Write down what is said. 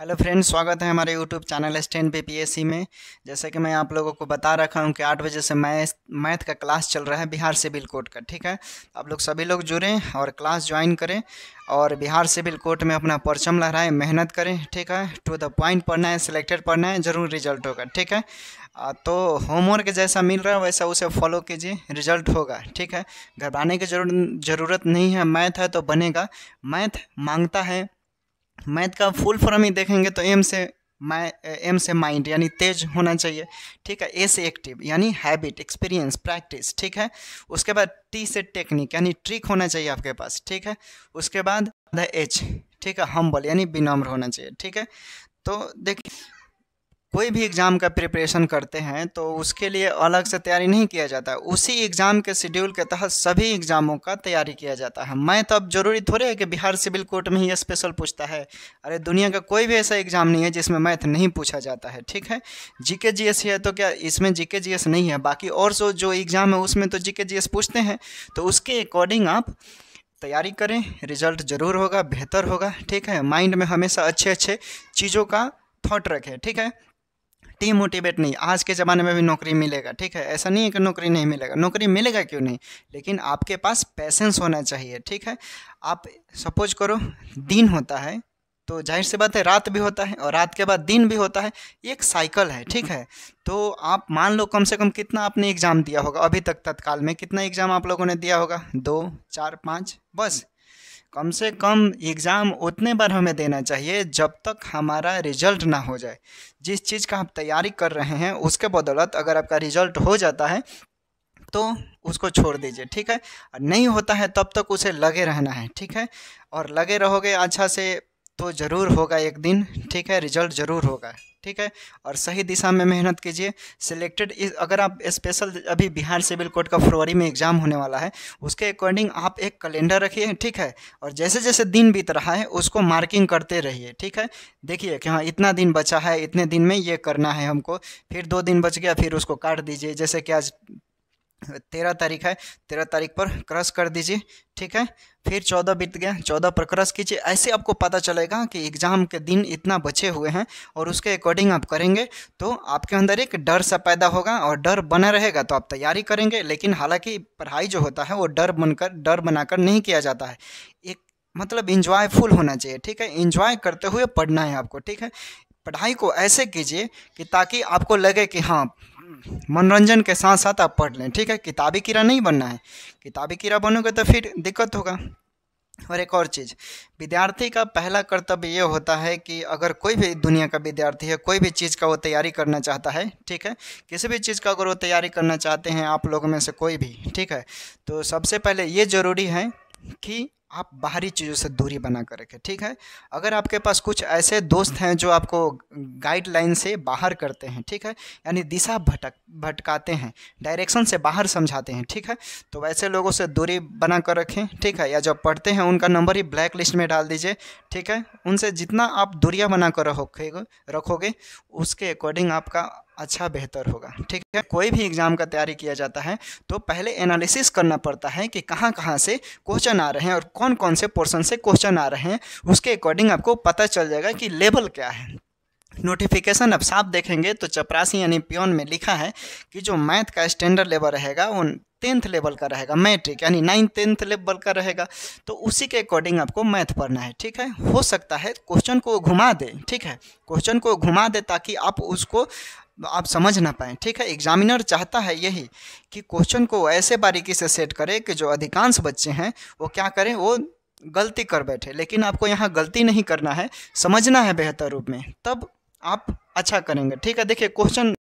hello friends स्वागत है हमारे यूट्यूब चैनल स्टैंड पे पीएससी में जैसे कि मैं आप लोगों को बता रखा हूँ कि आठ बजे से मैथ मैथ का क्लास चल रहा है बिहार सिविल कोर्ट का ठीक है आप लोग सभी लोग जुड़ें और क्लास ज्वाइन करें और बिहार सिविल कोर्ट में अपना परचम लहराएं मेहनत करें ठीक है टू द पॉइंट पढ़ना है सिलेक्टेड पढ़ना है ज़रूर रिजल्ट होगा ठीक है तो होमवर्क जैसा मिल रहा है वैसा उसे फॉलो कीजिए रिजल्ट होगा ठीक है घबराने की जरूरत नहीं है मैथ है तो बनेगा मैथ मांगता है मैथ का फुल फॉर्म ही देखेंगे तो एम से माइ एम से माइंड यानी तेज होना चाहिए ठीक है ए से एक्टिव यानी हैबिट एक्सपीरियंस प्रैक्टिस ठीक है उसके बाद टी से टेक्निक यानी ट्रिक होना चाहिए आपके पास ठीक है उसके बाद एच ठीक है हम्बल यानी विनम्र होना चाहिए ठीक है तो देखिए कोई भी एग्ज़ाम का प्रिपरेशन करते हैं तो उसके लिए अलग से तैयारी नहीं किया जाता उसी एग्ज़ाम के शेड्यूल के तहत सभी एग्ज़ामों का तैयारी किया जाता है मैं तो अब ज़रूरी थोड़े है कि बिहार सिविल कोर्ट में ही स्पेशल पूछता है अरे दुनिया का कोई भी ऐसा एग्ज़ाम नहीं है जिसमें मैथ नहीं पूछा जाता है ठीक है जी के जी एस है तो क्या इसमें जी के जी एस नहीं है बाकी और सो जो एग्ज़ाम है उसमें तो जी के जी एस पूछते हैं तो उसके अकॉर्डिंग आप तैयारी करें रिजल्ट ज़रूर होगा बेहतर होगा ठीक है माइंड में हमेशा अच्छे अच्छे चीज़ों का थॉट रखें ठीक है डीमोटिवेट नहीं आज के ज़माने में भी नौकरी मिलेगा ठीक है ऐसा नहीं है कि नौकरी नहीं मिलेगा नौकरी मिलेगा क्यों नहीं लेकिन आपके पास पैसेंस होना चाहिए ठीक है आप सपोज करो दिन होता है तो जाहिर सी बात है रात भी होता है और रात के बाद दिन भी होता है एक साइकिल है ठीक है तो आप मान लो कम से कम कितना आपने एग्ज़ाम दिया होगा अभी तक तत्काल में कितना एग्ज़ाम आप लोगों ने दिया होगा दो चार पाँच बस कम से कम एग्ज़ाम उतने बार हमें देना चाहिए जब तक हमारा रिजल्ट ना हो जाए जिस चीज़ का आप तैयारी कर रहे हैं उसके बदौलत अगर आपका रिजल्ट हो जाता है तो उसको छोड़ दीजिए ठीक है और नहीं होता है तब तक उसे लगे रहना है ठीक है और लगे रहोगे अच्छा से तो ज़रूर होगा एक दिन ठीक है रिजल्ट ज़रूर होगा ठीक है और सही दिशा में मेहनत कीजिए सिलेक्टेड अगर आप स्पेशल अभी बिहार सिविल कोर्ट का फरवरी में एग्ज़ाम होने वाला है उसके अकॉर्डिंग आप एक कैलेंडर रखिए ठीक है और जैसे जैसे दिन बीत रहा है उसको मार्किंग करते रहिए ठीक है देखिए कि हाँ इतना दिन बचा है इतने दिन में ये करना है हमको फिर दो दिन बच गया फिर उसको काट दीजिए जैसे कि आज तेरह तारीख है तेरह तारीख पर क्रॉस कर दीजिए ठीक है फिर चौदह बीत गया चौदह पर क्रॉस कीजिए ऐसे आपको पता चलेगा कि एग्ज़ाम के दिन इतना बचे हुए हैं और उसके अकॉर्डिंग आप करेंगे तो आपके अंदर एक डर सा पैदा होगा और डर बना रहेगा तो आप तैयारी करेंगे लेकिन हालांकि पढ़ाई जो होता है वो डर बनकर डर बनाकर नहीं किया जाता है एक मतलब इंजॉयफुल होना चाहिए ठीक है इन्जॉय करते हुए पढ़ना है आपको ठीक है पढ़ाई को ऐसे कीजिए कि ताकि आपको लगे कि हाँ मनोरंजन के साथ साथ आप पढ़ लें ठीक है किताबी कीड़ा नहीं बनना है किताबी कीड़ा बनोगे तो फिर दिक्कत होगा और एक और चीज़ विद्यार्थी का पहला कर्तव्य ये होता है कि अगर कोई भी दुनिया का विद्यार्थी है कोई भी चीज़ का वो तैयारी करना चाहता है ठीक है किसी भी चीज़ का अगर वो तैयारी करना चाहते हैं आप लोगों में से कोई भी ठीक है तो सबसे पहले ये ज़रूरी है कि आप बाहरी चीज़ों से दूरी बना कर रखें ठीक है अगर आपके पास कुछ ऐसे दोस्त हैं जो आपको गाइडलाइन से बाहर करते हैं ठीक है यानी दिशा भटक भटकाते हैं डायरेक्शन से बाहर समझाते हैं ठीक है तो वैसे लोगों से दूरी बना कर रखें ठीक है या जब पढ़ते हैं उनका नंबर ही ब्लैक लिस्ट में डाल दीजिए ठीक है उनसे जितना आप दूरियाँ बना कर रखोगे रखोगे उसके अकॉर्डिंग आपका अच्छा बेहतर होगा ठीक है कोई भी एग्ज़ाम का तैयारी किया जाता है तो पहले एनालिसिस करना पड़ता है कि कहाँ कहाँ से क्वेश्चन आ रहे हैं और कौन कौन से पोर्सन से क्वेश्चन आ रहे हैं उसके अकॉर्डिंग आपको पता चल जाएगा कि लेवल क्या है नोटिफिकेशन अब साफ देखेंगे तो चपरासी यानी पियोन में लिखा है कि जो मैथ का स्टैंडर्ड लेवल रहेगा वो टेंथ लेवल का रहेगा मैट्रिक यानी नाइन्थ टेंथ लेवल का रहेगा तो उसी के अकॉर्डिंग आपको मैथ पढ़ना है ठीक है हो सकता है क्वेश्चन को घुमा दे ठीक है क्वेश्चन को घुमा दे ताकि आप उसको आप समझ ना पाए ठीक है एग्जामिनर चाहता है यही कि क्वेश्चन को ऐसे बारीकी से सेट करे कि जो अधिकांश बच्चे हैं वो क्या करें वो गलती कर बैठे लेकिन आपको यहाँ गलती नहीं करना है समझना है बेहतर रूप में तब आप अच्छा करेंगे ठीक है देखिए क्वेश्चन